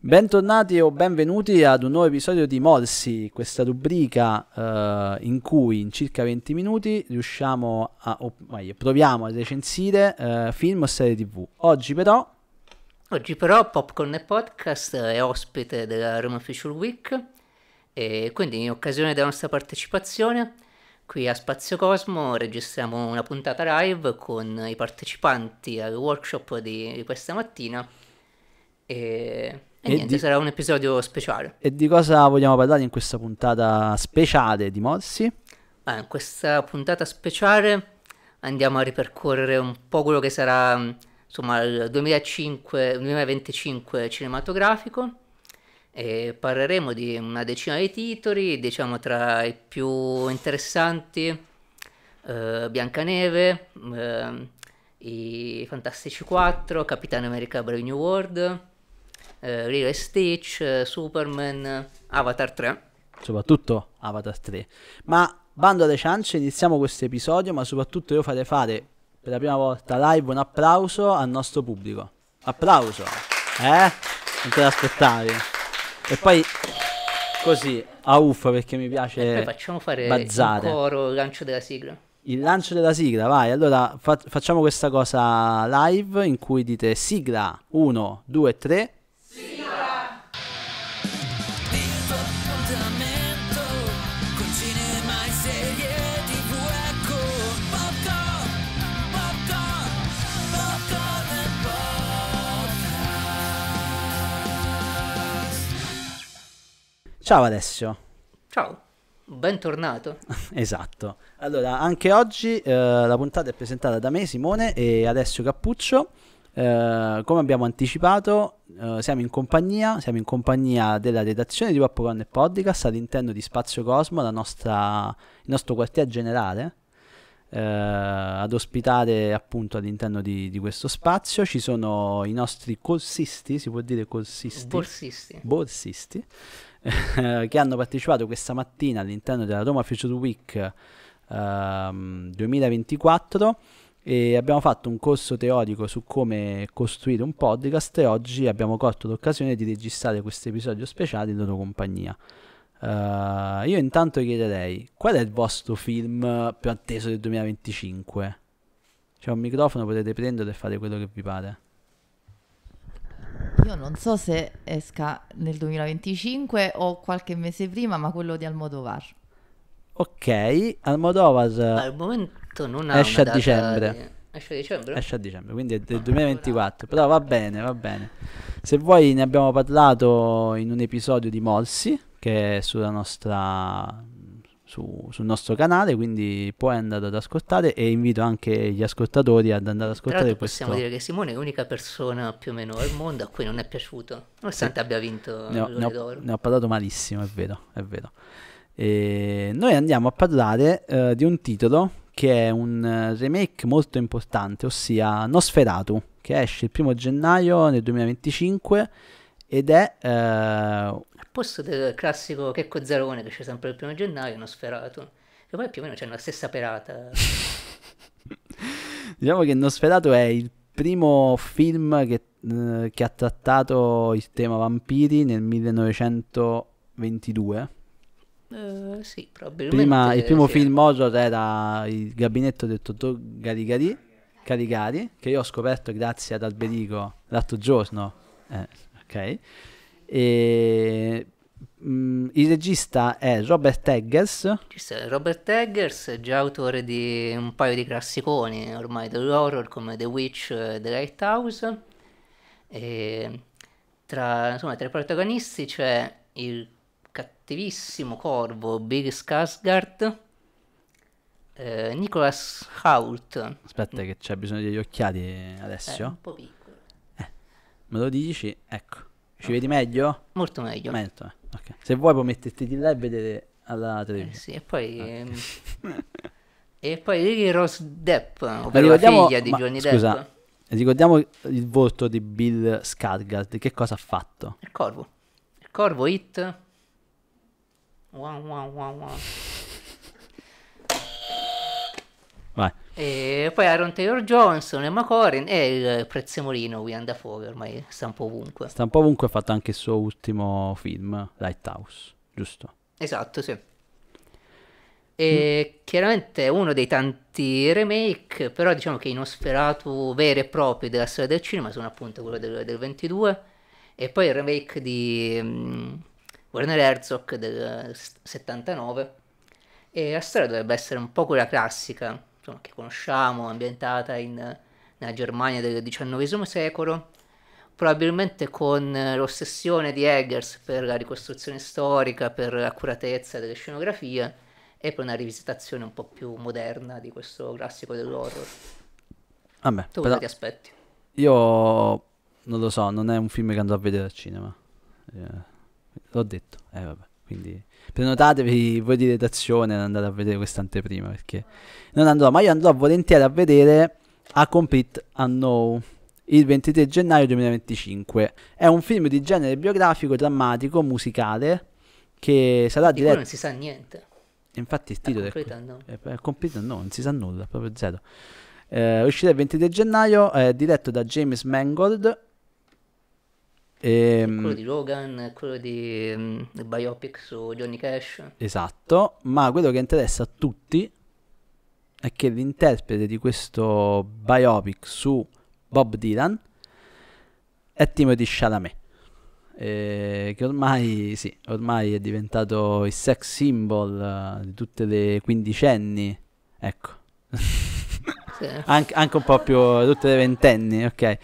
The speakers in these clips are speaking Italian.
Bentornati o benvenuti ad un nuovo episodio di Morsi, questa rubrica eh, in cui in circa 20 minuti riusciamo a, o meglio, proviamo a recensire eh, film o serie tv. Oggi però... Oggi però Popcorn e Podcast è ospite della Roma Official Week e quindi in occasione della nostra partecipazione qui a Spazio Cosmo registriamo una puntata live con i partecipanti al workshop di, di questa mattina e e, e niente, di... sarà un episodio speciale. E di cosa vogliamo parlare in questa puntata speciale di Morsi? Beh, ah, in questa puntata speciale andiamo a ripercorrere un po' quello che sarà mm, insomma, il 2005, 2025 cinematografico e parleremo di una decina di titoli, diciamo tra i più interessanti, eh, Biancaneve, eh, i Fantastici 4, Capitano America Brave New World, eh, Lilo e Stitch, eh, Superman, Avatar 3. Soprattutto Avatar 3. Ma bando alle ciance, iniziamo questo episodio, ma soprattutto io farei fare per la prima volta live un applauso al nostro pubblico. Applauso! Eh? Non te l'aspettavi? E poi così a uffa perché mi piace. E poi facciamo fare bazzare. il coro, il lancio della sigla. Il lancio della sigla, vai. Allora fa- facciamo questa cosa live in cui dite sigla 1, 2, 3 Ciao Alessio. Ciao. Bentornato. esatto. Allora, anche oggi eh, la puntata è presentata da me, Simone, e Alessio Cappuccio. Eh, come abbiamo anticipato, eh, siamo in compagnia, siamo in compagnia della redazione di Popcorn e Podcast all'interno di Spazio Cosmo, nostra, il nostro quartier generale eh, ad ospitare appunto all'interno di, di, questo spazio. Ci sono i nostri corsisti, si può dire corsisti? Borsisti. Borsisti eh, che hanno partecipato questa mattina all'interno della Roma Future Week eh, 2024 e abbiamo fatto un corso teorico su come costruire un podcast e oggi abbiamo colto l'occasione di registrare questo episodio speciale in loro compagnia. Eh, io intanto chiederei qual è il vostro film più atteso del 2025? C'è un microfono, potete prendere e fare quello che vi pare. Io non so se esca nel 2025 o qualche mese prima, ma quello di Almodovar. Ok, Almodovar eh, al momento non ha esce a dicembre. Di... Esce a dicembre? Esce a dicembre, quindi è del 2024, però va bene, va bene. Se vuoi ne abbiamo parlato in un episodio di Morsi, che è sulla nostra su, sul nostro canale, quindi puoi andare ad ascoltare e invito anche gli ascoltatori ad andare ad ascoltare questo. Possiamo dire che Simone è l'unica persona più o meno al mondo a cui non è piaciuto, nonostante sì. abbia vinto ne ho, ne ho, ne ho, parlato malissimo, è vero, è vero. E noi andiamo a parlare uh, di un titolo che è un remake molto importante, ossia Nosferatu, che esce il primo gennaio del 2025 ed è... Eh... Al posto del classico Checco Zarone che c'è sempre il primo gennaio, uno sferato, che poi più o meno c'è la stessa perata. diciamo che Nosferatu è il primo film che, eh, che, ha trattato il tema vampiri nel 1922. Uh, eh, sì, probabilmente. Prima, il primo sì, film horror era Il gabinetto del dottor Garigari, Carigari, che io ho scoperto grazie ad Alberico l'altro giorno. Eh, ok? E, mh, mm, il regista è Robert Eggers. Robert Eggers è già autore di un paio di classiconi ormai dell'horror come The Witch e The Lighthouse. E tra, insomma, tra i protagonisti c'è il cattivissimo corvo Big Skarsgård. Eh, Nicholas Hoult. Aspetta, che c'è bisogno degli occhiali, adesso. Eh, un po' piccolo. Me lo dici? Ecco. Ci vedi meglio? Molto meglio. Molto, eh. okay. Se vuoi puoi metterti di là e vedere alla televisione. Eh sì, e poi... Okay. Ehm... e poi lì Rose Depp, ovvero la figlia di ma, Johnny scusa, Ricordiamo il volto di Bill Skarsgård, che cosa ha fatto? Il corvo. Il corvo hit. Wow, wow, wow, wow. Vai. E poi Aaron Taylor Johnson, Emma Corrin e il prezzemolino William Dafoe ormai sta un po' ovunque. Sta un po' ovunque, ha fatto anche il suo ultimo film, Lighthouse, giusto? Esatto, sì. E mm. chiaramente uno dei tanti remake, però diciamo che i Nosferatu veri e propri della storia del cinema sono appunto quello del, del 22 e poi il remake di um, Werner Herzog del 79 e la storia dovrebbe essere un po' quella classica insomma, che conosciamo, ambientata in, nella Germania del XIX secolo, probabilmente con eh, l'ossessione di Eggers per la ricostruzione storica, per l'accuratezza delle scenografie e per una rivisitazione un po' più moderna di questo classico dell'horror. Vabbè, ah, tu cosa ti aspetti? Io non lo so, non è un film che andrò a vedere al cinema. Eh, l'ho detto, eh vabbè. Quindi prenotatevi voi di redazione e andate a vedere quest'anteprima perché non andrò, ma io andrò volentieri a vedere A Complete Unknown il 23 gennaio 2025. È un film di genere biografico, drammatico, musicale che sarà diretto... non si sa niente. Infatti il titolo è, Complete, no. è, è completo, non si sa nulla, proprio zero. Eh, uscirà il 23 gennaio, è eh, diretto da James Mangold e, ehm, quello di Logan, quello di um, biopic su Johnny Cash. Esatto, ma quello che interessa a tutti è che l'interprete di questo biopic su Bob Dylan è Timothy Chalamet. Eh, che ormai, sì, ormai è diventato il sex symbol eh, di tutte le quindicenni, ecco, sì. An- anche un po' più tutte le ventenni, ok.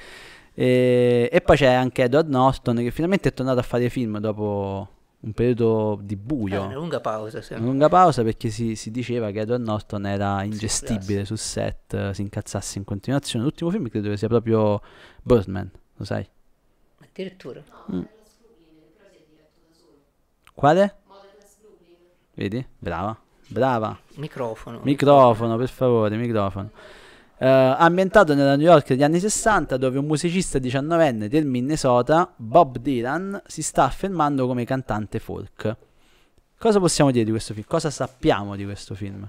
E, e poi c'è anche Edward Norton che finalmente è tornato a fare film dopo un periodo di buio. Eh, una lunga pausa, sì. Una lunga pausa perché si, si diceva che Edward Norton era ingestibile sul set, eh, si incazzasse in continuazione. L'ultimo film credo che sia proprio Birdman, lo sai? Addirittura. Mm. Quale? Vedi? Brava. Brava. Microfono. Microfono, per favore, microfono. Uh, ambientato nella New York degli anni 60 dove un musicista diciannovenne del Minnesota, Bob Dylan, si sta affermando come cantante folk. Cosa possiamo dire di questo film? Cosa sappiamo di questo film?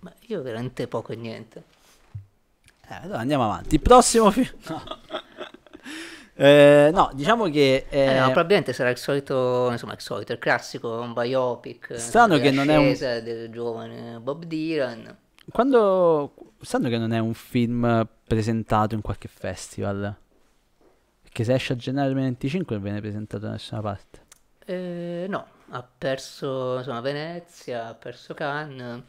Ma io veramente poco e niente. Eh, allora andiamo avanti. Il prossimo film... No. eh, no diciamo che. Eh... Eh, no, probabilmente sarà il solito, insomma, il solito, il classico, un biopic. Strano che non è un. del giovane Bob Dylan. Quando, sanno che non è un film presentato in qualche festival. Perché se esce a gennaio 2025 non viene presentato da nessuna parte. Eh, no, ha perso insomma, Venezia, ha perso Cannes.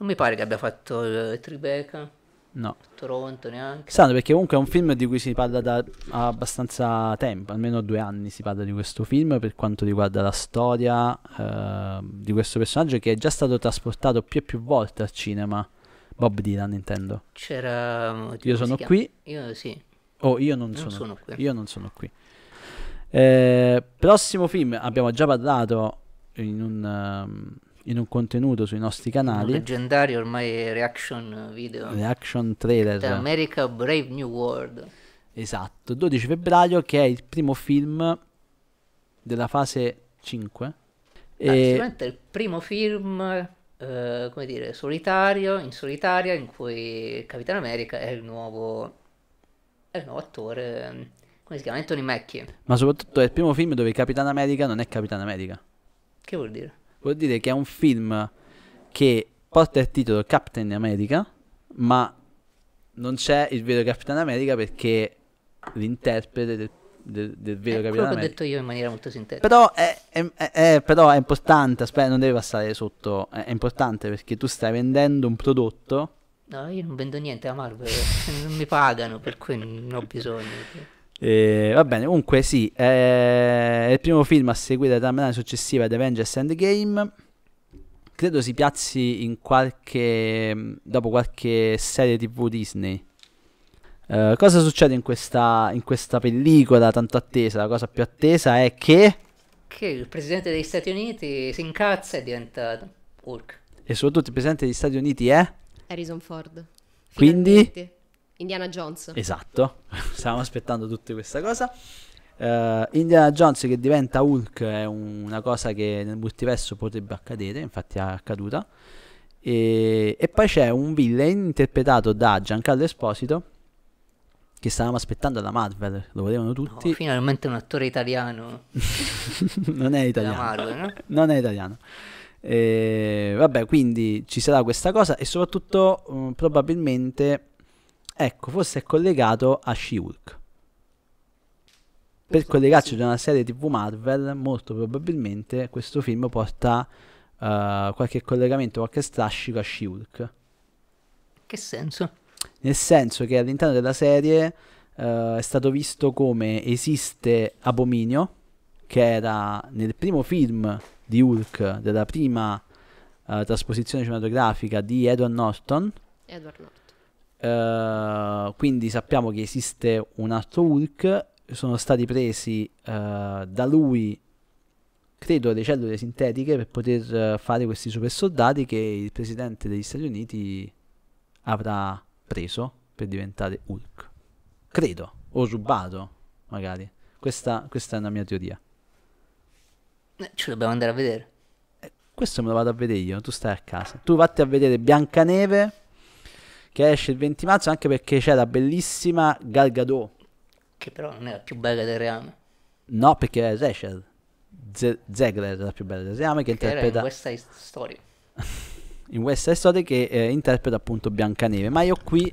Non mi pare che abbia fatto eh, Tribeca. No. Toronto neanche. sanno perché comunque è un film di cui si parla da abbastanza tempo, almeno due anni si parla di questo film per quanto riguarda la storia eh, di questo personaggio che è già stato trasportato più e più volte al cinema. Bob Dylan intendo. C'era... Io sono qui. Io sì. Oh, io non, non sono, sono qui. qui. Io non sono qui. Eh, prossimo film, abbiamo già parlato in un... Ehm, in un contenuto sui nostri canali. Un leggendario ormai reaction video. Reaction trailer. The America Brave New World. Esatto, 12 febbraio che è il primo film della fase 5. Ah, Sicuramente è il primo film eh, come dire, solitario, in solitaria, in cui Capitano America è il nuovo, è il nuovo attore, mm, come si chiama, Anthony Mackie. Ma soprattutto è il primo film dove Capitano America non è Capitano America. Che vuol dire? Vuol dire che è un film che porta il titolo Captain America, ma non c'è il vero Capitano America perché l'interprete del del, del vero eh, Capitano Quello che ho detto io in maniera molto sintetica. Però è, è, è, però è importante, aspetta, non deve passare sotto, è, importante perché tu stai vendendo un prodotto. No, io non vendo niente a Marvel, eh, non mi pagano, per cui non ho bisogno. Eh, va bene, comunque sì, eh, è il primo film a seguire la timeline successiva ad Avengers Endgame. Credo si piazzi in qualche, dopo qualche serie tv Disney. Eh, cosa succede in questa, in questa pellicola tanto attesa? La cosa più attesa è che... Che il presidente degli Stati Uniti si incazza e diventa Hulk. E soprattutto il presidente degli Stati Uniti è... Harrison Ford. Finalmente. Quindi... Indiana Jones. Esatto, stavamo aspettando tutta questa cosa. Uh, Indiana Jones che diventa Hulk è una cosa che nel multiverso potrebbe accadere, infatti è accaduta. E, e poi c'è un villain interpretato da Giancarlo Esposito che stavamo aspettando da Marvel, lo volevano tutti. Oh, finalmente un attore italiano. non è italiano. Marvel, no? Non è italiano. E, vabbè, quindi ci sarà questa cosa e soprattutto mh, mm, probabilmente, ecco, forse è collegato a She-Hulk. Per collegarci ad una serie TV Marvel, molto probabilmente questo film porta uh, qualche collegamento, qualche strascico a She-Hulk. Che senso? nel senso che all'interno della serie eh, è stato visto come esiste Abominio, che era nel primo film di Hulk, della prima eh, trasposizione cinematografica di Edward Norton. Edward Norton. Eh, quindi sappiamo che esiste un altro Hulk, sono stati presi eh, da lui credo le cellule sintetiche per poter eh, fare questi super soldati che il presidente degli Stati Uniti avrà preso per diventare Hulk. Credo, o rubato, magari. Questa, questa è una mia teoria. Eh, ci dobbiamo andare a vedere. Eh, questo me lo vado a vedere io, tu stai a casa. Tu vatti a vedere Biancaneve, che esce il 20 marzo, anche perché c'è la bellissima Gal Gadot. Che però non è la più bella del reame. No, perché è Rachel. Zegler è la più bella del reame che, che interpreta... Era in West Side Story. in West Side che eh, interpreta appunto Biancaneve. Ma io qui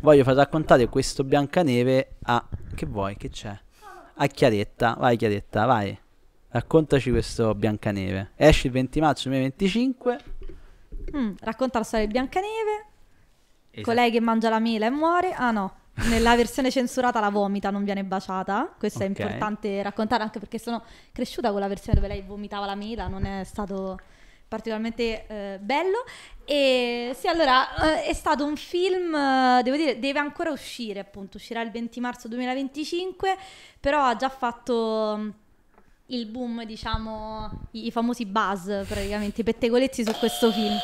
voglio far raccontare questo Biancaneve a... Che vuoi? Che c'è? A Chiaretta. Vai Chiaretta, vai. Raccontaci questo Biancaneve. Esce il 20 marzo 2025. Mm, racconta la storia di Biancaneve. Esatto. Colei che mangia la mela e muore. Ah no, nella versione censurata la vomita, non viene baciata. Questo okay. è importante raccontare anche perché sono cresciuta con la versione dove lei vomitava la mela, non è stato particolarmente eh, bello. E sì, allora eh, è stato un film, eh, devo dire, deve ancora uscire, appunto, uscirà il 20 marzo 2025, però ha già fatto il boom, diciamo, i, i, famosi buzz praticamente, i pettegolezzi su questo film.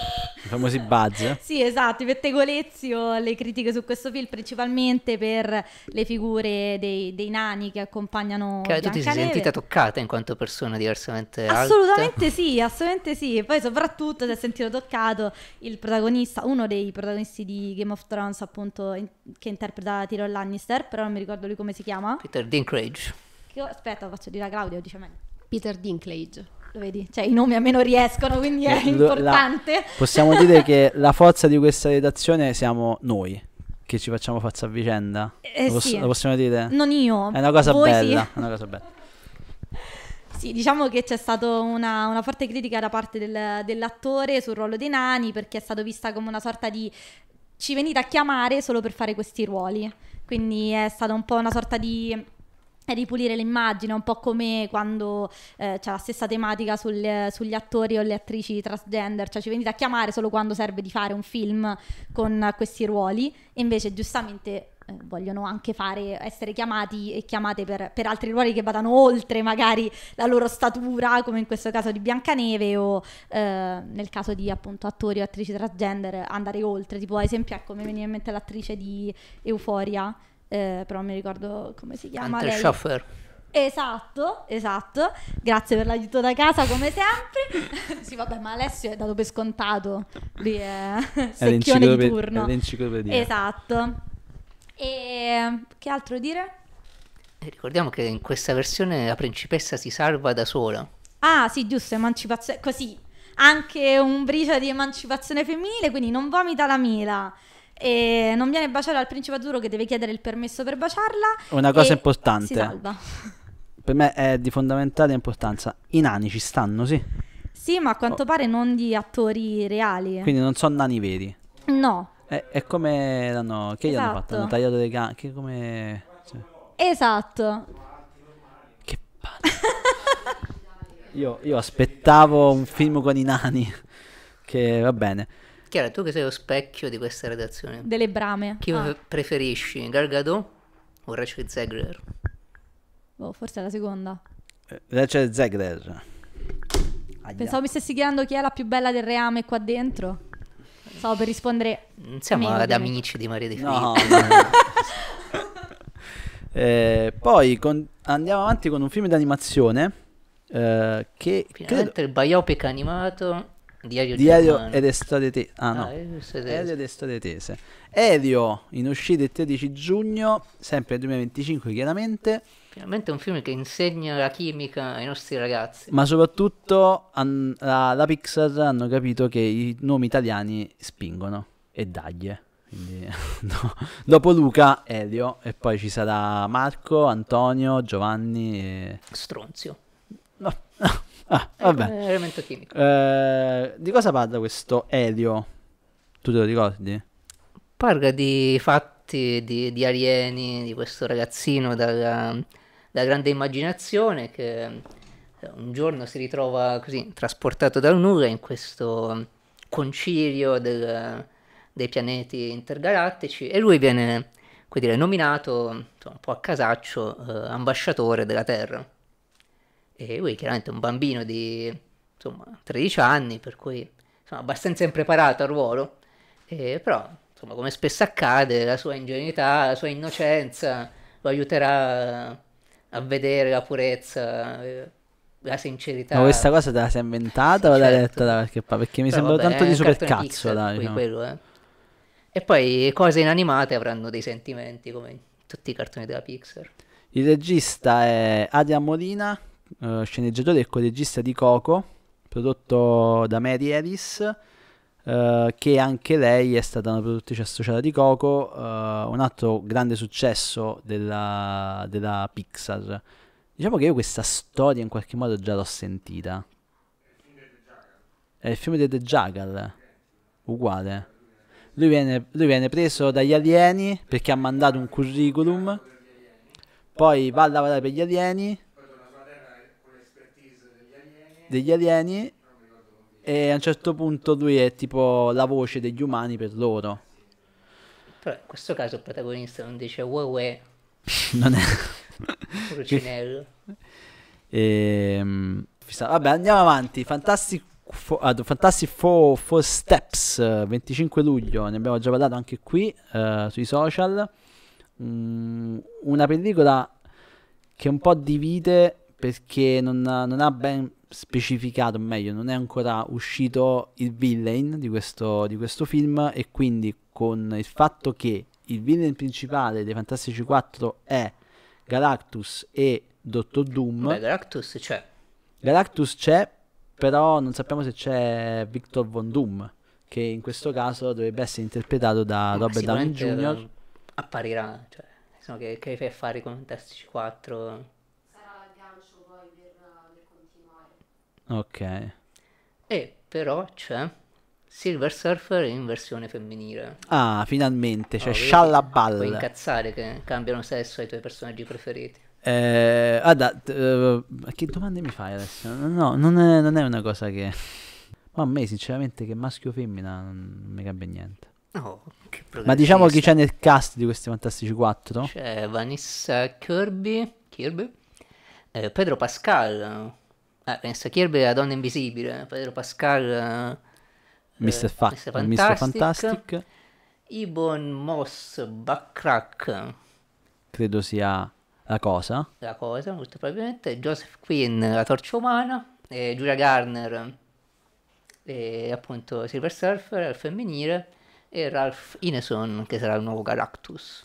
I famosi buzz? sì, esatto, i pettegolezzi o le critiche su questo film, principalmente per le figure dei, dei nani che accompagnano Che tu ti sei sentita toccata in quanto persona diversamente Assolutamente alta. sì, assolutamente sì. E Poi soprattutto si è sentito toccato il protagonista, uno dei protagonisti di Game of Thrones appunto, in, che interpreta Tyrion Lannister, però non mi ricordo lui come si chiama. Peter Dinklage. Io, aspetta, faccio dire a Claudio, dice meglio. Peter Dinklage lo vedi? Cioè i nomi a me riescono, quindi è eh, importante. La, possiamo dire che la forza di questa redazione siamo noi, che ci facciamo forza a vicenda. Eh, lo, poss- sì. lo, possiamo dire? Non io. È una cosa, bella, sì. una cosa bella. Sì, diciamo che c'è stata una, una, forte critica da parte del, dell'attore sul ruolo dei nani perché è stato vista come una sorta di ci venite a chiamare solo per fare questi ruoli. Quindi è stata un po' una sorta di ripulire l'immagine, un po' come quando eh, c'è la stessa tematica sul, sugli attori o le attrici transgender, cioè ci venite a chiamare solo quando serve di fare un film con questi ruoli, e invece giustamente eh, vogliono anche fare, essere chiamati e chiamate per, per, altri ruoli che vadano oltre magari la loro statura, come in questo caso di Biancaneve o eh, nel caso di appunto attori o attrici transgender, andare oltre, tipo ad esempio ecco mi veniva in mente l'attrice di Euforia eh, però non mi ricordo come si chiama. Hunter lei. Schaffer. Esatto, esatto. Grazie per l'aiuto da casa come sempre. sì, vabbè, ma Alessio è dato per scontato. Lui è, è secchione di turno. È l'enciclopedia. Esatto. E che altro dire? Eh, ricordiamo che in questa versione la principessa si salva da sola. Ah, sì, giusto, emancipazione. Così, anche un bricio di emancipazione femminile, quindi non vomita la mela e non viene baciata dal principe azzurro che deve chiedere il permesso per baciarla. Una cosa importante. Per me è di fondamentale importanza. I nani ci stanno, sì. Sì, ma a quanto oh. pare non di attori reali. Quindi non sono nani veri. No. È, è come l'hanno... Che esatto. hanno fatto? Esatto. Hanno tagliato le gambe. Che come... Cioè. Esatto. Che palle. io, io aspettavo un film con i nani. che va bene. Chiara, tu che sei lo specchio di questa redazione. Delle brame. Chi ah. preferisci, Gargado o Rachel Zegler? Oh, forse è la seconda. Eh, Rachel Zegler. Aia. Pensavo mi stessi chiedendo chi è la più bella del reame qua dentro. Stavo per rispondere... Non siamo ad amici di Maria di Filippi. No, no. eh, poi con... andiamo avanti con un film d'animazione. Eh, che Finalmente credo... il biopic animato Diario, Diario ed Estate Ah, no. Ah, Diario ed Elio in uscita il 13 giugno, sempre 2025 chiaramente. Chiaramente è un film che insegna la chimica ai nostri ragazzi. Ma soprattutto an- la-, la, Pixar hanno capito che i nomi italiani spingono e daglie. Quindi, no. Dopo Luca, Elio e poi ci sarà Marco, Antonio, Giovanni e... Stronzio. No, no. Ah, vabbè. È un elemento chimico. Eh, di cosa parla questo Elio? Tu te lo ricordi? Parla di fatti di, di alieni, di questo ragazzino dalla, dalla grande immaginazione che eh, un giorno si ritrova così trasportato dal nulla in questo concilio del, dei pianeti intergalattici e lui viene dire, nominato insomma, un po' a casaccio eh, ambasciatore della Terra. E lui chiaramente è un bambino di insomma, 13 anni, per cui insomma, abbastanza impreparato al ruolo, e, però insomma, come spesso accade, la sua ingenuità, la sua innocenza lo aiuterà a vedere la purezza. Eh, la sincerità. Ma questa cosa te la sei inventata sì, o l'hai letta certo. da qualche parte? Perché mi Però sembra vabbè, tanto di super cazzo. Dai, diciamo. quello, eh. E poi cose inanimate avranno dei sentimenti come tutti i cartoni della Pixar. Il regista è Adia Molina, eh, sceneggiatore e co-regista di Coco, prodotto da Mary Harris, eh, che anche lei è stata una produttrice associata di Coco, eh, un altro grande successo della, della Pixar. Diciamo che io questa storia in qualche modo già l'ho sentita. È il film di The Jagal, uguale. Lui viene, lui viene, preso dagli alieni perché ha mandato un curriculum, poi va a lavorare per gli alieni, degli alieni e a un certo punto lui è tipo la voce degli umani per loro. Però in questo caso il protagonista non dice Wewe. Eh. non è... Pulcinello. E, ehm, vabbè, andiamo avanti. Fantastic Four, ah, Fantastic Four, Four, Steps, 25 luglio, ne abbiamo già parlato anche qui uh, sui social. Mm, una pellicola che un po' divide perché non, non ha ben specificato, meglio, non è ancora uscito il villain di questo, di questo film e quindi con il fatto che il villain principale dei Fantastici 4 è Galactus e Dottor Doom. Beh, Galactus c'è. Galactus c'è, però non sappiamo se c'è Victor Von Doom, che in questo caso dovrebbe essere interpretato da Ma Robert Downey Jr. Apparirà, cioè, che, che fai fare i Fantastici 4 Ok. E però c'è Silver Surfer in versione femminile. Ah, finalmente, c'è cioè, oh, Shallaball. Ah, puoi incazzare che cambiano sesso ai tuoi personaggi preferiti. Eh, adda, uh, eh, che domande mi fai adesso? No, non è, non è una cosa che... Ma a me sinceramente che maschio o femmina non mi cambia niente. Oh, Ma diciamo chi c'è nel cast di questi Fantastici 4? C'è Vanessa Kirby, Kirby eh, Pedro Pascal, Ah, Vanessa Kirby è la donna invisibile, Pedro Pascal... Eh, Mr. Eh, Fa- Mr. Fantastic. Mr. Fantastic. Ibon Moss Backrack. Credo sia la cosa. La cosa, molto probabilmente. Joseph Quinn, la torcia umana. Eh, Giulia Garner, e appunto Silver Surfer, al femminile. E Ralph Ineson, che sarà il nuovo Galactus.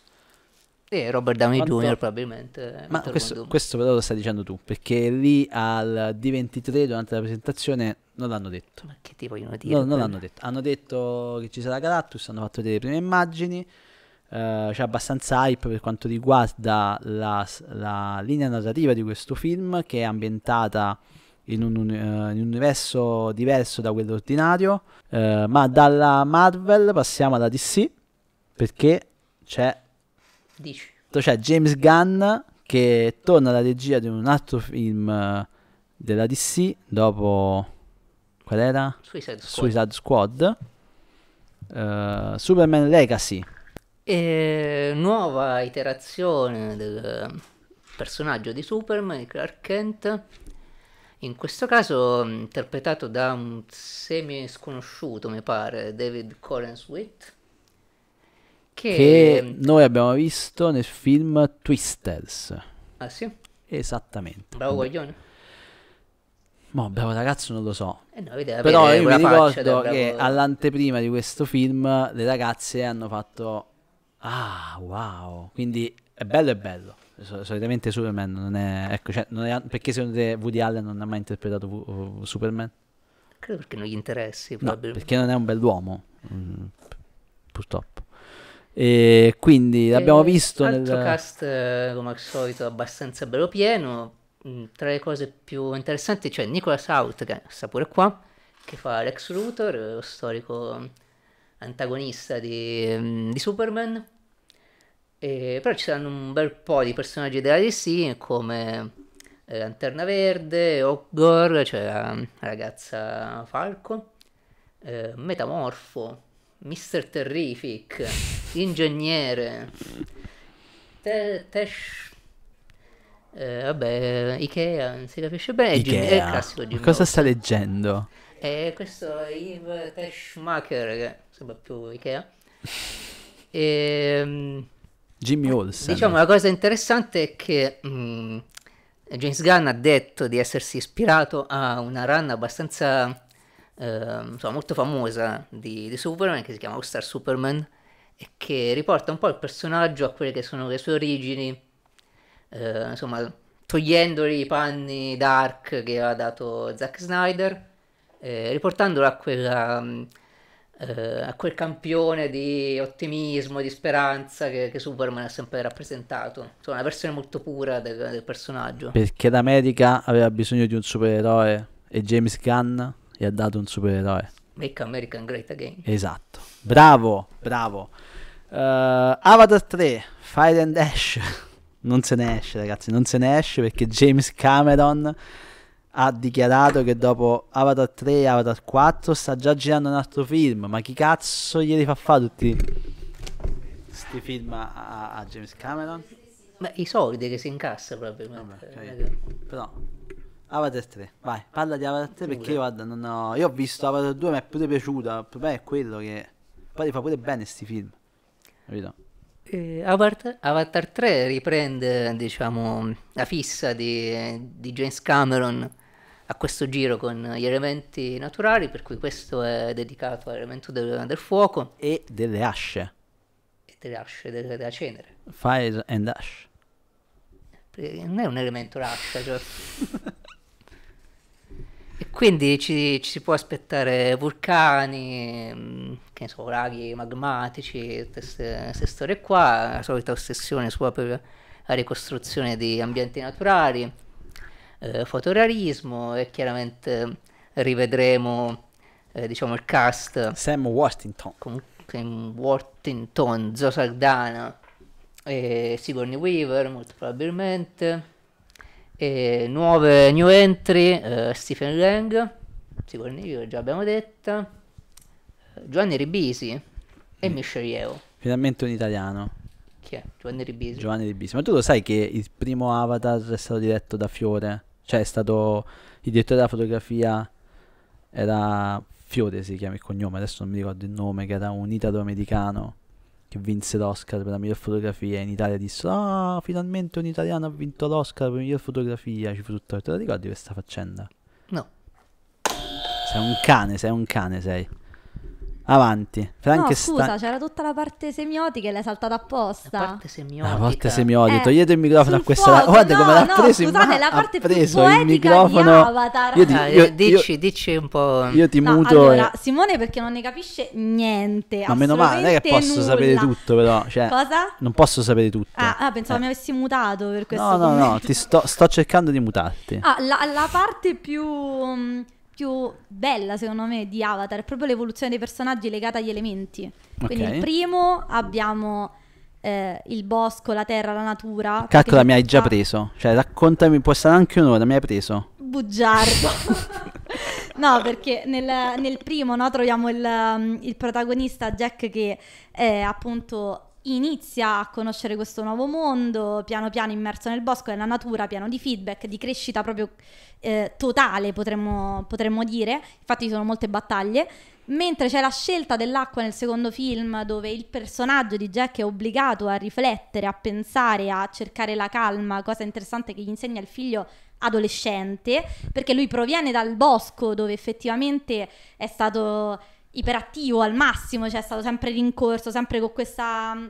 Sì, Robert Downey Quanto... Jr. probabilmente. Eh, ma questo, questo, però lo stai dicendo tu, perché lì al D23 durante la presentazione non l'hanno detto. Ma che tipo vogliono dire? No, non l'hanno detto. Hanno detto che ci sarà Galactus, hanno fatto vedere le prime immagini, eh, c'è abbastanza hype per quanto riguarda la, la, linea narrativa di questo film che è ambientata... In un, un, uh, eh, in un, universo diverso da quello ordinario. Uh, ma dalla Marvel passiamo alla DC perché c'è Dici. C'è James Gunn che torna alla regia di un altro film eh, della DC dopo... Qual era? Suicide Squad. Suicide Squad. Uh, Superman Legacy. E nuova iterazione del personaggio di Superman, Clark Kent, in questo caso interpretato da un semi sconosciuto, mi pare, David Collins Witt, che... che noi abbiamo visto nel film Twisters. Ah sì? Esattamente. Bravo coglione. Mo, bravo ragazzo, non lo so. Eh no, Però io mi ricordo che all'anteprima di questo film le ragazze hanno fatto Ah, wow. Quindi è bello, è bello. solitamente Superman non è... Ecco, cioè, non è... Perché secondo te Woody Allen non ha mai interpretato Superman? Credo perché non gli interessi. No, perché non è un bell'uomo. Mm, purtroppo. E quindi l'abbiamo visto. Un altro nel... cast, eh, come al solito, abbastanza bello pieno. Mm, tra le cose più interessanti c'è cioè Nicola che sta pure qua, che fa Lex Luthor, eh, lo storico antagonista di, mm, di Superman. E, però ci saranno un bel po' di personaggi della DC come eh, Lanterna Verde, Hoggor, cioè la ragazza Falco, eh, Metamorfo, Mr. Terrific. Ingegnere. Te, tesh. Eh, vabbè, Ikea, non si capisce bene. Ikea. È, il classico Jim Cosa sta leggendo? Eh, questo è Yves Teschmacher, che sembra più Ikea. E, ehm, Jimmy Olsen. Diciamo, la cosa interessante è che mh, mm, James Gunn ha detto di essersi ispirato a una run abbastanza, eh, insomma, molto famosa di, di Superman, che si chiama All Star Superman, e che riporta un po' il personaggio a quelle che sono le sue origini, eh, insomma, togliendogli i panni dark che ha dato Zack Snyder, eh, riportandolo a, quella, mm, eh, a, quel campione di ottimismo, di speranza che, che, Superman ha sempre rappresentato. Insomma, una versione molto pura del, del personaggio. Perché l'America aveva bisogno di un supereroe e James Gunn gli ha dato un supereroe. Make American Great Again. Esatto, bravo, bravo. Uh, Avatar 3, Fire and Ash. non se ne esce, ragazzi, non se ne esce perché James Cameron ha dichiarato che dopo Avatar 3 e Avatar 4 sta già girando un altro film. Ma chi cazzo glieli fa fare tutti questi film a, a, James Cameron? Ma i soldi che si incassa probabilmente. Vabbè, okay. Però Avatar 3, vai, parla di Avatar 3 perché io, guarda, non ho... io ho visto Avatar 2 mi è pure piaciuta, il problema è quello che poi li fa pure bene sti film, capito? Eh, Avatar, Avatar, 3 riprende diciamo, la fissa di, di, James Cameron a questo giro con gli elementi naturali, per cui questo è dedicato all'elemento del, del fuoco. E delle asce. E delle asce, della, della cenere. Fire and ash. non è un elemento l'ascia, cioè... Quindi ci, ci si può aspettare vulcani, mm, che ne so, laghi magmatici, queste storie qua, la solita ossessione sua per la ricostruzione di ambienti naturali, eh, fotorealismo e chiaramente rivedremo eh, diciamo il cast Sam Worthington Sam Worthington, Zoe Saldana e Sigourney Weaver molto probabilmente e nuove new entry, eh, Stephen Lang, Sigourney Weaver, già abbiamo detta, eh, Giovanni Ribisi e mm. Michel Yeo. Finalmente un italiano. Chi è? Giovanni Ribisi. Giovanni Ribisi. Ma tu lo sai che il primo Avatar è stato diretto da Fiore? Cioè è stato il direttore della fotografia era Fiore si chiama il cognome, adesso non mi ricordo il nome, che era un italo-americano che vinse l'Oscar per la miglior fotografia in Italia disse ah finalmente un italiano ha vinto l'Oscar per la miglior fotografia ci fu tutto te la ricordi questa faccenda no sei un cane sei un cane sei Avanti. Frankenstein. No, scusa, c'era tutta la parte semiotica e l'hai saltata apposta. La parte semiotica. La parte semiotica. Eh, Togliete il microfono a questa. Fuoco, guarda no, come l'ha no, preso in mano. la parte ha preso il microfono. Io ti, io, eh, io, dici, dici un po'. Io ti no, muto. Allora, e... Simone perché non ne capisce niente. Ma meno male, non è che posso nulla. sapere tutto, però. Cioè, Cosa? Non posso sapere tutto. Ah, ah pensavo eh. mi avessi mutato per questo. No, no, commento. no, ti sto, sto, cercando di mutarti. Ah, la, la parte più. Mh, mm, più bella secondo me di Avatar è proprio l'evoluzione dei personaggi legata agli elementi. Okay. Quindi il primo abbiamo eh, il bosco, la terra, la natura. Calcola, mi hai già ah. preso. Cioè, raccontami, può stare anche un'ora, mi hai preso. Bugiardo. no, perché nel, nel primo no, troviamo il, um, il, protagonista Jack che è appunto inizia a conoscere questo nuovo mondo, piano piano immerso nel bosco, nella natura, piano di feedback, di crescita proprio eh, totale potremmo, potremmo, dire, infatti ci sono molte battaglie, mentre c'è la scelta dell'acqua nel secondo film dove il personaggio di Jack è obbligato a riflettere, a pensare, a cercare la calma, cosa interessante che gli insegna il figlio adolescente, perché lui proviene dal bosco dove effettivamente è stato iperattivo al massimo, cioè è stato sempre rincorso, sempre con questa mm,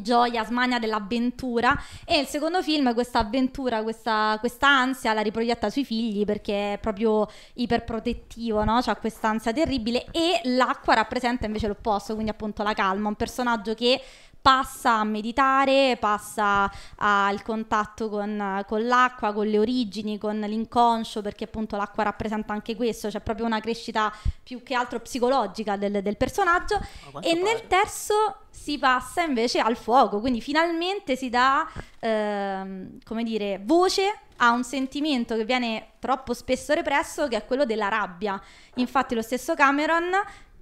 gioia, smania dell'avventura e il secondo film questa avventura, questa, questa ansia la riproietta sui figli perché è proprio iperprotettivo, no? cioè questa ansia terribile e l'acqua rappresenta invece l'opposto, quindi appunto la calma, un personaggio che passa a meditare, passa al contatto con, con l'acqua, con le origini, con l'inconscio, perché appunto l'acqua rappresenta anche questo, c'è proprio una crescita più che altro psicologica del, del personaggio. e pare. nel terzo si passa invece al fuoco, quindi finalmente si dà, ehm, come dire, voce a un sentimento che viene troppo spesso represso, che è quello della rabbia. Infatti lo stesso Cameron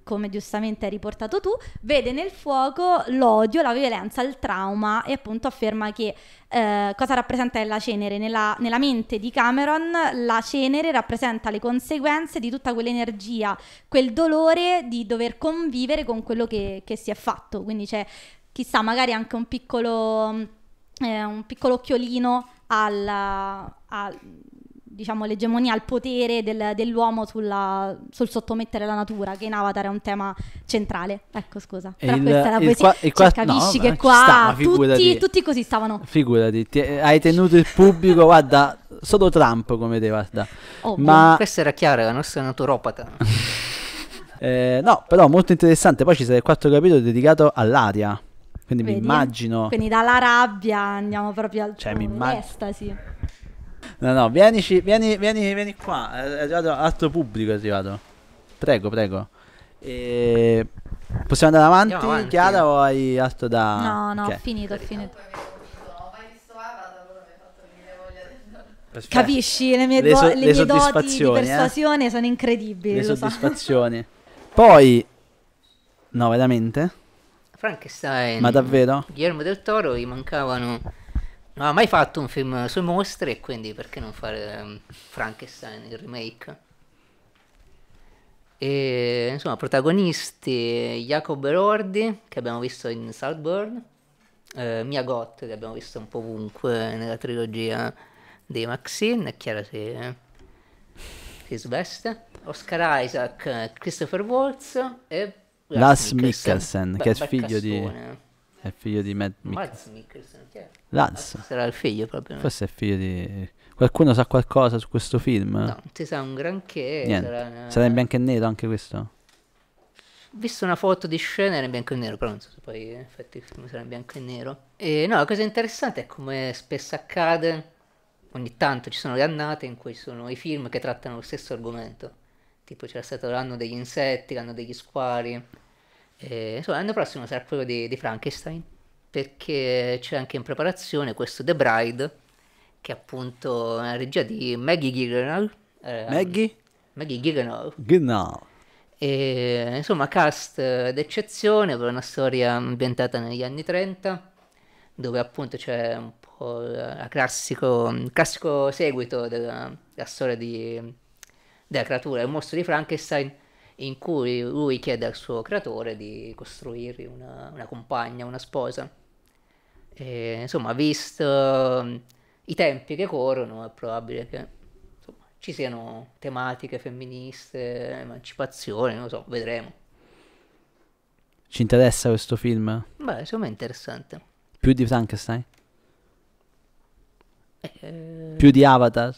come giustamente hai riportato tu, vede nel fuoco l'odio, la violenza, il trauma e appunto afferma che eh, cosa rappresenta la cenere? Nella, nella, mente di Cameron la cenere rappresenta le conseguenze di tutta quell'energia, quel dolore di dover convivere con quello che, che si è fatto, quindi c'è chissà magari anche un piccolo, mm, eh, un piccolo occhiolino alla, al diciamo, l'egemonia, il potere del, dell'uomo sulla, sul sottomettere la natura, che in Avatar è un tema centrale. Ecco, scusa. E Però il, questa è la poesia. Qua, cioè, capisci no, che qua stava, tutti, tutti, così stavano. Figurati, ti, hai tenuto il pubblico, guarda, solo Trump come te, guarda. Oh, Ma... Questa era chiara, la nostra naturopata. eh, no, però molto interessante. Poi ci sarà il quarto capitolo dedicato all'aria. Quindi Vedi? mi immagino. Quindi dalla rabbia andiamo proprio al cioè, immag- estasi. No, no, vienici, vieni, vieni, vieni qua. È arrivato altro pubblico, è arrivato. Prego, prego. E... Possiamo andare avanti, avanti, Chiara, o hai altro da... No, no, okay. finito, è finito. Capisci? Le mie, le so, le le mie doti di eh? persuasione eh? sono incredibili. Le soddisfazioni. So. Poi... No, veramente? Frankenstein. Ma davvero? Guillermo del Toro gli mancavano non ha mai fatto un film sui mostri e quindi perché non fare um, Frankenstein, il remake? E, insomma, protagonisti Jacob Elordi, che abbiamo visto in Saltburn, eh, Mia Gott, che abbiamo visto un po' ovunque nella trilogia dei Maxine, è chiaro si, eh, si sveste, Oscar Isaac, Christopher Waltz e Lars Mikkelsen, Mikkelsen che è figlio, di, è figlio di Matt Mikkelsen. Matt Mikkelsen, chiaro. Lazza. Sarà il figlio proprio. Forse è figlio di... Qualcuno sa qualcosa su questo film? No, non si sa un granché. Sarà, sarà in bianco e nero anche questo? Ho visto una foto di scena era in bianco e nero, però non so se poi in effetti il film sarà in bianco e nero. E no, la cosa interessante è come spesso accade, ogni tanto ci sono le annate in cui sono i film che trattano lo stesso argomento. Tipo c'era stato l'anno degli insetti, l'anno degli squali. E, insomma, l'anno prossimo sarà quello di, di Frankenstein perché c'è anche in preparazione questo The Bride, che è appunto una regia di Maggie Gyllenhaal. Eh, Maggie? Maggie Gyllenhaal. Gyllenhaal. E, insomma, cast d'eccezione per una storia ambientata negli anni 30, dove appunto c'è un po' il classico, classico, seguito della, della storia di, della creatura, il mostro di Frankenstein, in cui lui chiede al suo creatore di costruirgli una, una compagna, una sposa. E, insomma, visto ehm, i tempi che corrono, è probabile che insomma, ci siano tematiche femministe, emancipazione, non lo so, vedremo. Ci interessa questo film? Beh, secondo me è interessante. Più di Frankenstein? Eh... eh Più di Avatar?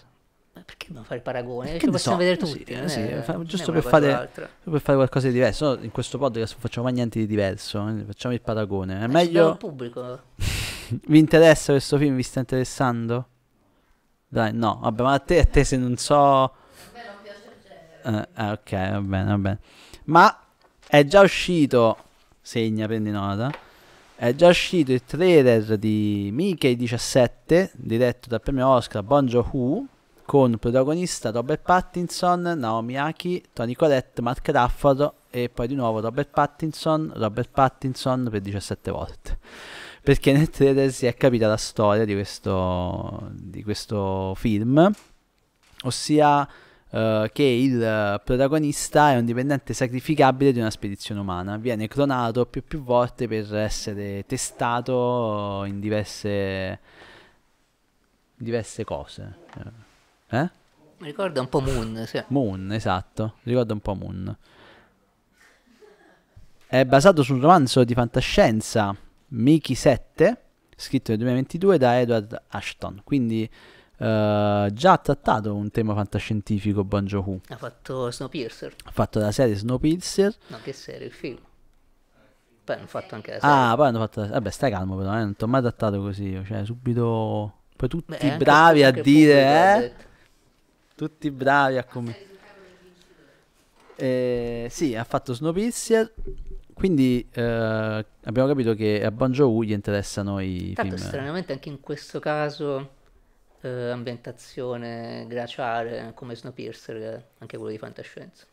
perché non fare il paragone? Che possiamo so? vedere tutti. Sì, sì, eh, fa, giusto per fare, per fare, qualcosa di diverso. No, in questo podcast non facciamo mai niente di diverso. Eh, facciamo il paragone. È eh meglio. Il pubblico. vi interessa questo film? Vi sta interessando? Dai, no, vabbè, ma a te, a te se non so... A me non piace il genere. Eh, ok, va bene, va bene. Ma è già uscito, segna, prendi nota, è già uscito il trailer di Mickey 17, diretto dal premio Oscar Bonjo Hu, con protagonista Robert Pattinson, Naomi Aki, Tony Collette, Mark Raffalo e poi di nuovo Robert Pattinson, Robert Pattinson per 17 volte perché nel trailer si è capita la storia di questo, di questo film, ossia eh, che il protagonista è un dipendente sacrificabile di una spedizione umana, viene clonato più e più volte per essere testato in diverse, diverse cose. Eh? Ricorda un po' Moon, sì. Moon, esatto, ricorda un po' Moon. È basato su un romanzo di fantascienza Mickey 7, scritto nel 2022 da Edward Ashton. Quindi Uh, già ha trattato un tema fantascientifico Banjo Who. Ha fatto Snowpiercer. Ha fatto la serie Snowpiercer. No, che serie? Il film. Poi hanno fatto anche la ah, serie. Ah, poi hanno fatto... Vabbè, stai calmo però, eh? non ti ho mai trattato così. Cioè, subito... Poi tutti Beh, eh, bravi a dire, eh? Tutti bravi a come... Eh, sì, ha fatto Snowpiercer quindi eh, abbiamo capito che a Banjo Wu gli interessano i Tanto film. stranamente anche in questo caso eh, ambientazione glaciale come Snowpiercer, anche quello di fantascienza.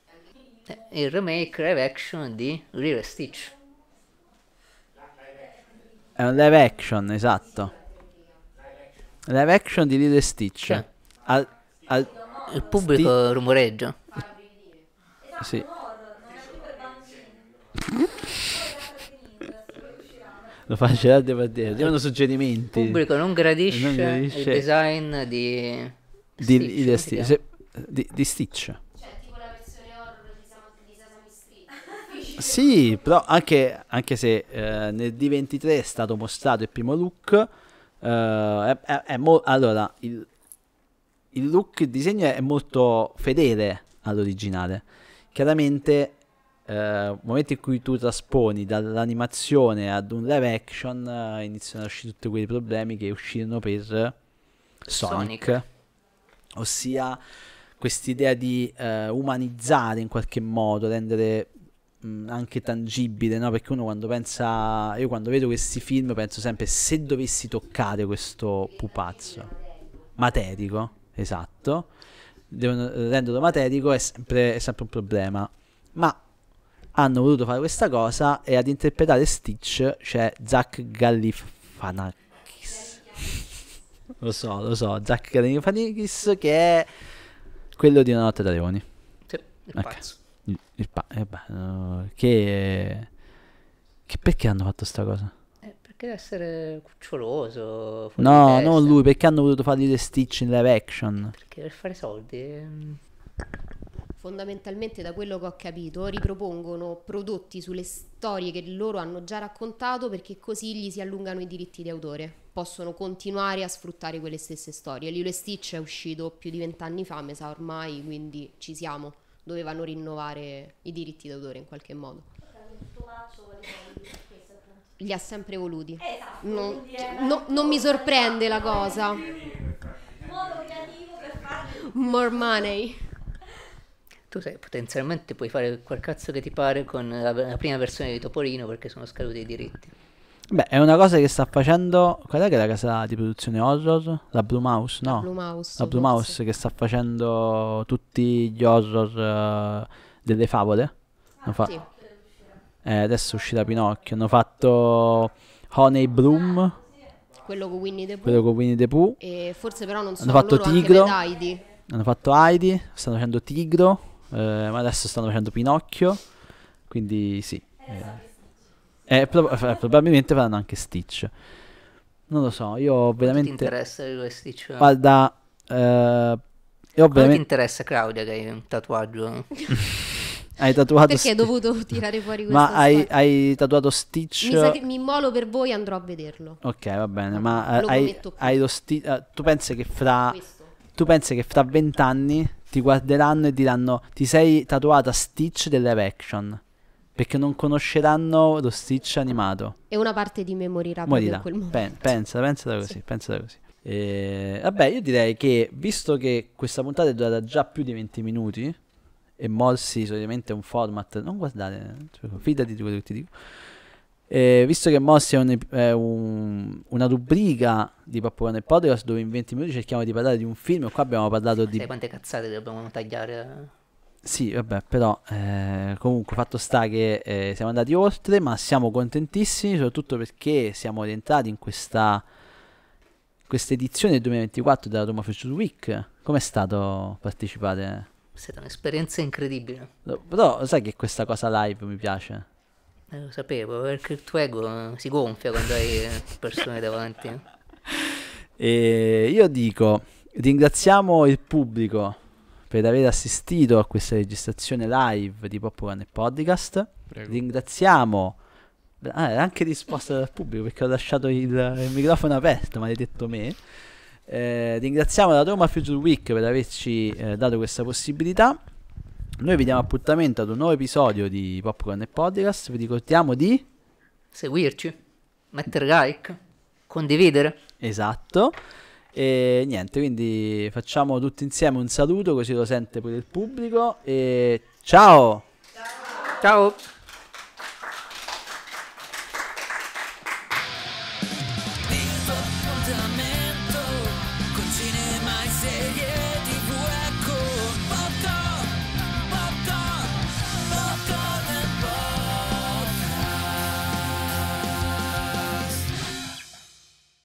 Eh, il remake live action di Real Stitch. È un live action, esatto. Live action di Lilo Stitch. Cioè, al, al, il pubblico sti- rumoreggia. Sì lo faccio da partire. Diamo suggerimenti. Il pubblico non gradisce, non gradisce, il design di di, di, Stitch, se, di, di Stitch. Cioè, tipo la versione horror di, Sam- di Street. sì, però anche, anche se eh, nel D23 è stato mostrato il primo look, eh, è, è, è mo- allora il, il look, il disegno è molto fedele all'originale. Chiaramente eh, momento in cui tu trasponi dall'animazione ad un live action eh, iniziano a uscire tutti quei problemi che uscirono per Sonic, Sonic. ossia quest'idea di eh, umanizzare in qualche modo, rendere mm, anche tangibile, no? perché uno quando pensa, io quando vedo questi film penso sempre se dovessi toccare questo pupazzo materico, esatto, devono renderlo materico è sempre, è sempre un problema, ma hanno voluto fare questa cosa e ad interpretare Stitch c'è Zack Galifianakis. lo so, lo so, Zack Galifianakis che è quello di Una notte da leoni. Sì, il okay. pazzo. Il, il pa- eh beh, no, che, che perché hanno fatto sta cosa? Eh, perché deve essere cuccioloso. No, non lui, perché hanno voluto fargli le Stitch in live action? Perché per fare soldi. Ehm fondamentalmente da quello che ho capito ripropongono prodotti sulle storie che loro hanno già raccontato perché così gli si allungano i diritti di autore. Possono continuare a sfruttare quelle stesse storie. Lilo e Stitch è uscito più di vent'anni fa, mi sa ormai, quindi ci siamo. Dovevano rinnovare i diritti d'autore in qualche modo. Li ha sempre voluti. Esatto, non, no, non mi sorprende la cosa. Modo creativo per farli. More money tu sei, potenzialmente puoi fare quel cazzo che ti pare con la, la prima versione di Topolino perché sono scaduti i diritti. Beh, è una cosa che sta facendo. Qual è che è la casa di produzione horror? La Blue Mouse, no? La Blue Mouse, la Blue Mouse che sta facendo tutti gli horror uh, delle favole. Ah, fa... eh, adesso uscirà Pinocchio. Hanno fatto Honey Bloom. Quello con Winnie the Pooh. Quello con Winnie the Pooh. E forse però non sono hanno fatto loro Tigro. Hanno fatto Heidi. Stanno facendo Tigro. Eh, ma adesso stanno facendo Pinocchio, quindi sì. E eh, prob eh, probabilmente faranno anche Stitch. Non lo so, io veramente... Ti interessa dove Stitch? Guarda... Eh, io veramente... ti interessa Claudia che hai un tatuaggio? hai tatuato Perché hai dovuto tirare fuori questo Ma hai, hai, tatuato Stitch? Mi sa che mi immolo per voi andrò a vederlo. Ok, va bene, ma lo hai, hai lo Stitch... tu pensi che fra... Questo. Tu pensi che fra vent'anni ti guarderanno e diranno ti sei tatuata Stitch delle Action perché non conosceranno lo Stitch animato. E una parte di me morirà, morirà. proprio in quel momento. Pen- pensala, pensala così, sì. pensala così. E, vabbè, io direi che visto che questa puntata è durata già più di 20 minuti e Morsi solitamente è un format, non guardate, cioè, fidati di quello che ti dico. Eh, visto che Mossi è, un, è un, una rubrica di Pappone nel podcast dove in 20 minuti cerchiamo di parlare di un film e qua abbiamo parlato di... Sai quante cazzate dobbiamo tagliare? Sì, vabbè, però eh, comunque fatto sta che eh, siamo andati oltre, ma siamo contentissimi soprattutto perché siamo rientrati in questa, questa edizione del 2024 della Roma Future Week. Com'è stato partecipare? È stata un'esperienza incredibile. Però sai che questa cosa live mi piace eh, lo sapevo, perché il tuo ego eh, si gonfia quando hai eh, persone davanti. Eh. E io dico, ringraziamo il pubblico per aver assistito a questa registrazione live di Popcorn e Podcast. Prego. Ringraziamo... Ah, anche risposta dal pubblico perché ho lasciato il, il microfono aperto, maledetto me. Eh, ringraziamo la Roma Future Week per averci eh, dato questa possibilità. Noi vi diamo appuntamento ad un nuovo episodio di Popcorn e Podcast. Vi ricordiamo di seguirci, mettere like, condividere. Esatto. E niente, quindi facciamo tutti insieme un saluto così lo sente pure il pubblico. E ciao! Ciao! ciao.